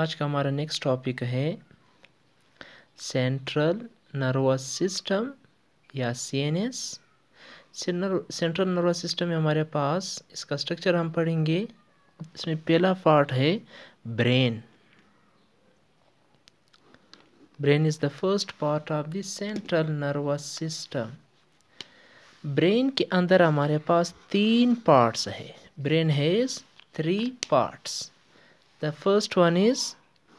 आज का हमारा नेक्स्ट टॉपिक है सेंट्रल नर्वस सिस्टम या सीएनएस सेंट्रल नर्वस सिस्टम में हमारे पास इसका स्ट्रक्चर हम पढ़ेंगे इसमें पहला पार्ट है brain brain is the first part of the central nervous system brain के अंदर हमारे पास तीन पार्ट्स है brain has three parts The first one is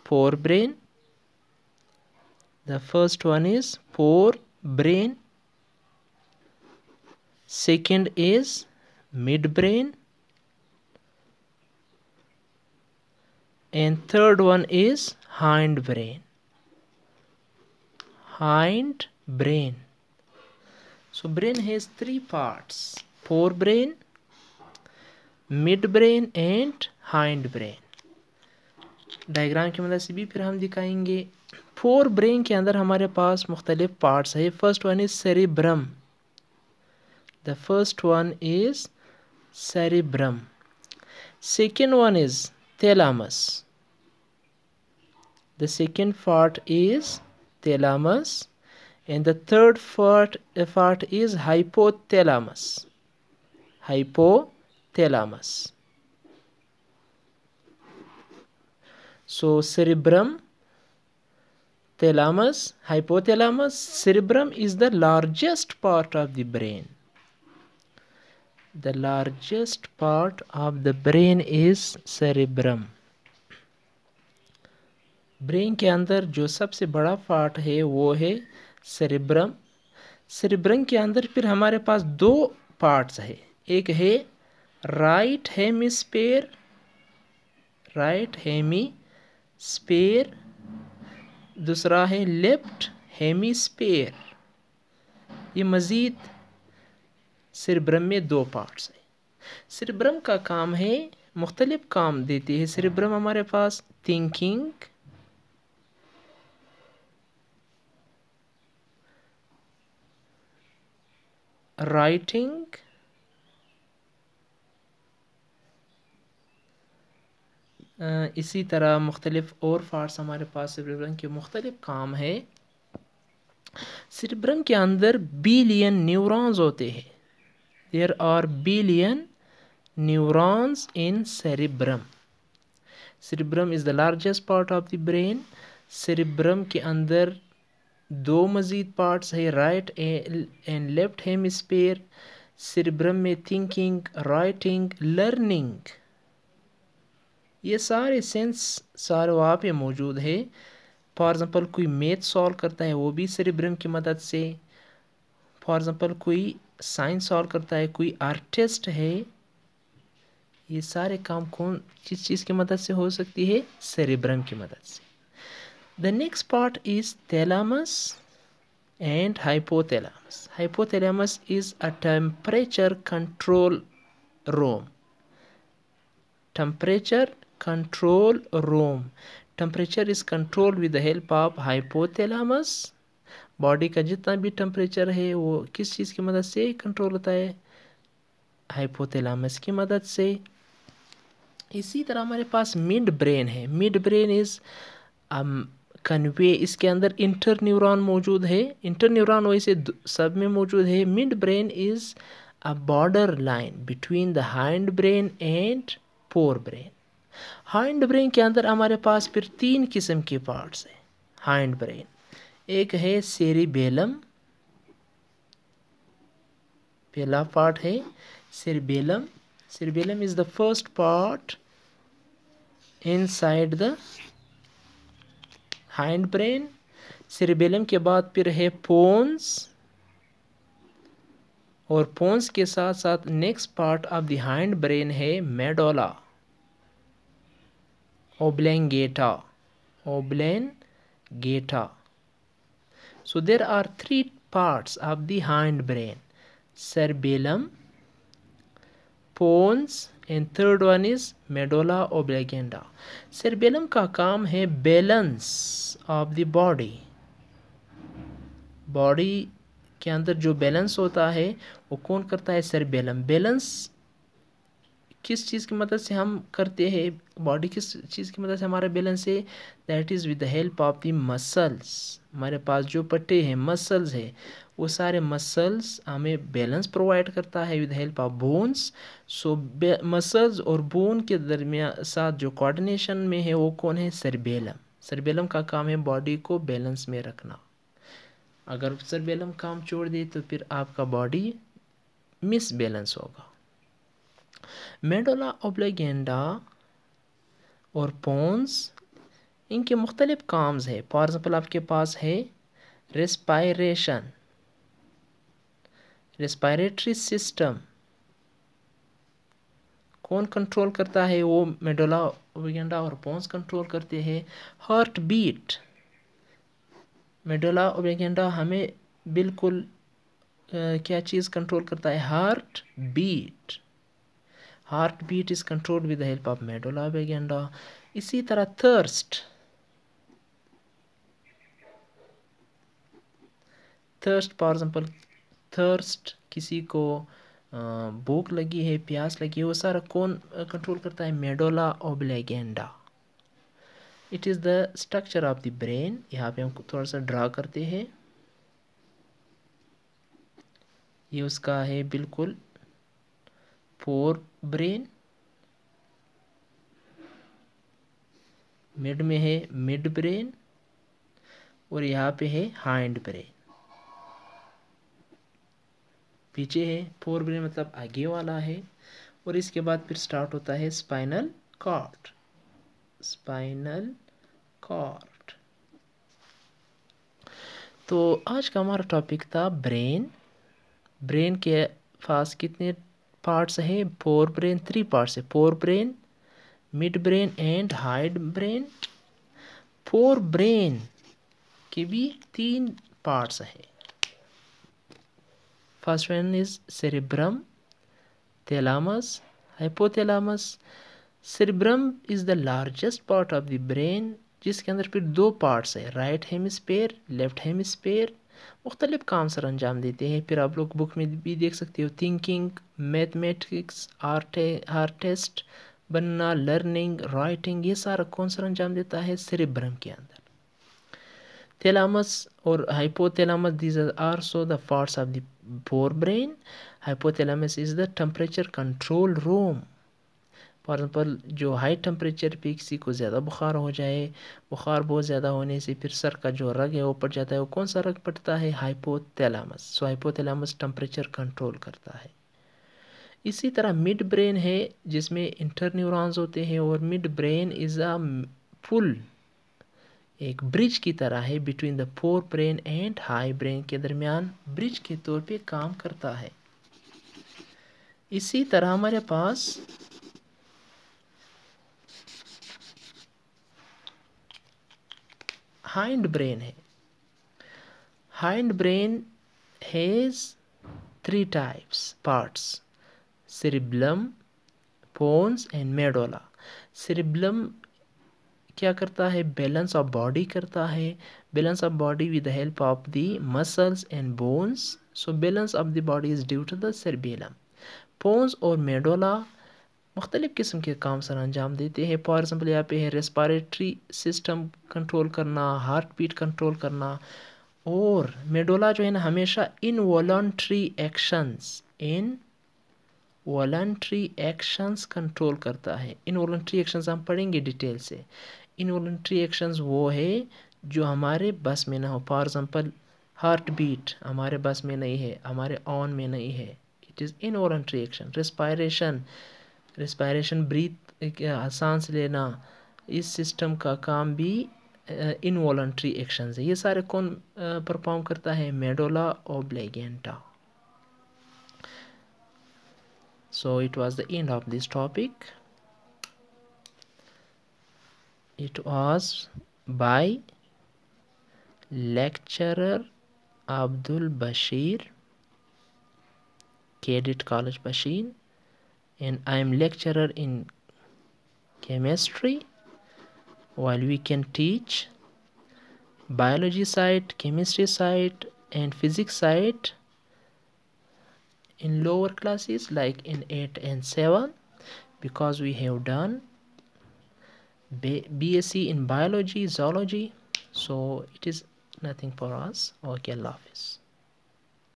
forebrain. The first one is forebrain. Second is midbrain. And third one is hindbrain. Hindbrain. So brain has three parts. Forebrain, midbrain and hindbrain. Diagram की मदद से भी फिर हम दिखाएंगे four brain के अंदर हमारे पास मुख्तलिफ पार्ट्स है first one is cerebrum the first one is cerebrum second one is thalamus the second part is thalamus and the third part part is hypothalamus hypothalamus So cerebrum, thalamus, hypothalamus, cerebrum is the largest part of the brain. The largest part of the brain is cerebrum. brain के अंदर जो सबसे बड़ा part है वो है cerebrum cerebrum के अंदर फिर हमारे पास दो पार्ट्स है एक है right hemisphere right hemisphere sphere दूसरा है लेफ्ट हेमी स्पेयर ये मज़ीद सिरब्रम में दो पार्ट्स हैं सिरब्रम का काम है मुख्तलिफ काम देती है सिरब्रम हमारे पास थिंकिंग राइटिंग इसी तरह मुख्तलिफ़ और फार्स हमारे पास सिब्रम के मुख्तलिफ़ काम है सिरब्रम के अंदर बिलियन न्यूरॉन्स होते हैं there are billion neurons in cerebrum cerebrum is the largest part of the brain cerebrum के अंदर दो मज़ीद पार्ट्स है right and left hemisphere cerebrum में थिंकिंग राइटिंग लर्निंग ये सारे सेंस सारे वहाँ पे मौजूद है फॉर एग्ज़ाम्पल कोई मैथ सॉल्व करता है वो भी सेरिब्रम की मदद से फॉर एग्ज़ाम्पल कोई साइंस सॉल्व करता है कोई आर्टिस्ट है ये सारे काम कौन किस चीज़ की मदद से हो सकती है सेरिब्रम की मदद से the next part is thalamus and hypothalamus hypothalamus is a temperature control room temperature control room temperature is controlled with the help of hypothalamus body का जितना भी टेम्परेचर है वो किस चीज़ की मदद से कंट्रोल होता है हाइपोथैलेमस की मदद से इसी तरह हमारे पास मिड ब्रेन है मिड ब्रेन इज़ कन्वे इसके अंदर इंटर न्यूरॉन मौजूद है इंटर न्यूरॉन वैसे सब में मौजूद है mid brain is a border line between the hind brain and fore brain hind brain के अंदर हमारे पास फिर तीन किस्म के पार्ट्स हैं हाइंड ब्रेन एक है सेरिबेलम पहला पार्ट है cerebellum cerebellum is the first part inside the hind brain cerebellum के बाद फिर है पोन्स और पोन्स के साथ साथ next part of the hind brain है medulla oblongata oblongata so there are three parts of the hind brain cerebellum pons and third one is medulla oblongata cerebellum का काम है balance of the body body के अंदर जो balance होता है वो कौन करता है सेरेबेलम बैलेंस किस चीज़ की मदद से हम करते हैं बॉडी किस चीज़ की मदद से हमारा बैलेंस है that is with the help of the muscles हमारे पास जो पट्टे हैं मसल्स है वो सारे मसल्स हमें बैलेंस प्रोवाइड करता है with help of bones so muscles और बोन के दरमिया साथ जो कोऑर्डिनेशन में है वो कौन है सरबेलम सरबेलम का काम है बॉडी को बैलेंस में रखना अगर सरबेलम काम छोड़ दे तो फिर आपका बॉडी मिसबेलेंस होगा मेडोला ओब्लेगेंडा और पोन्स इनके मुख्तलिफ काम्स है फॉर एग्ज़ाम्पल आपके पास है रेस्पायरेशन रेस्पायरेटरी सिस्टम कौन कंट्रोल करता है वो मेडोला ओबिगेंडा और पोन्स कंट्रोल करते हैं हार्ट बीट मेडोला ओबिगेंडा हमें बिल्कुल आ, क्या चीज़ कंट्रोल करता है heart beat heart beat is controlled with the help of medulla वेगेंडा इसी तरह thirst thirst for example thirst किसी को भूख लगी है प्यास लगी है वो सारा कौन कंट्रोल करता है medulla oblongata it is the structure of the brain यहाँ पे हम थोड़ा सा ड्रा करते हैं ये उसका है बिल्कुल फोर ब्रेन मिड में है मिड ब्रेन और यहाँ पे है हाइंड ब्रेन पीछे है फोर ब्रेन मतलब आगे वाला है और इसके बाद फिर स्टार्ट होता है स्पाइनल कॉर्ड स्पाइनल कॉर्ड तो आज का हमारा टॉपिक था ब्रेन ब्रेन के पास कितने पार्ट्स हैं फोर ब्रेन थ्री पार्ट्स है fore brain mid brain and hind brain fore brain के भी तीन पार्ट्स हैं first one is cerebrum thalamus hypothalamus cerebrum is the largest part of the brain जिसके अंदर फिर दो पार्ट्स है राइट हेमिस्फीयर लेफ्ट हेमिस्फीयर मुख्तलिफ़ काम सर अंजाम देते हैं फिर आप लोग बुक में भी देख सकते हो थिंकिंग मैथमेटिक्स आर्टे आर्टिस्ट बनना लर्निंग राइटिंग ये सारा कौन सर अंजाम देता है सिर्फ भ्रम के अंदर थैलामस और hypothalamus these are so the parts of the fore brain hypothalamus is the temperature control room for example जो हाई टेम्परेचर पे किसी को ज़्यादा बुखार हो जाए बुखार बहुत ज़्यादा होने से फिर सर का जो रग है वो पट जाता है वो कौन सा रग पटता है hypothalamus so hypothalamus temperature control करता है इसी तरह मिड ब्रेन है जिसमें इंटर न्यूरॉन्स होते हैं और mid brain is a full एक ब्रिज की तरह है between the fore brain and हाई ब्रेन के दरमियान ब्रिज के तौर पे काम करता है इसी तरह हमारे पास हाइंड ब्रेन है hind brain has three types parts cerebellum pons and medulla cerebellum क्या करता है बैलेंस ऑफ बॉडी करता है balance of body with the help of the muscles and bones so balance of the body is due to the cerebellum pons और medulla मुख्तलिफ़ किस्म के काम सर अंजाम देते हैं फॉर एग्ज़ाम्पल यहाँ पे है रेस्पारेटरी सिस्टम कंट्रोल करना हार्ट बीट कंट्रोल करना और मेडोला जो है ना हमेशा involuntary actions involuntary actions control करता है इन वॉल्ट्री एक्शंस हम पढ़ेंगे डिटेल से इन वॉल्ट्री एक्शंस वो है जो हमारे बस में ना हो फॉर एग्ज़ाम्पल हार्ट बीट हमारे बस में नहीं है हमारे ऑन में नहीं है it is involuntary action respiration respiration breath सांस लेना इस सिस्टम का काम भी इनवॉल्ट्री एक्शन है ये सारे कौन परफॉर्म करता है मेडोला और oblongata so it was the end of this topic it was by lecturer Abdul Bashir cadet college Bashir and I am lecturer in chemistry while we can teach biology side, chemistry side and physics side in lower classes like in 8 and 7 because we have done BSc in biology, zoology so it is nothing for us. Okay, love is.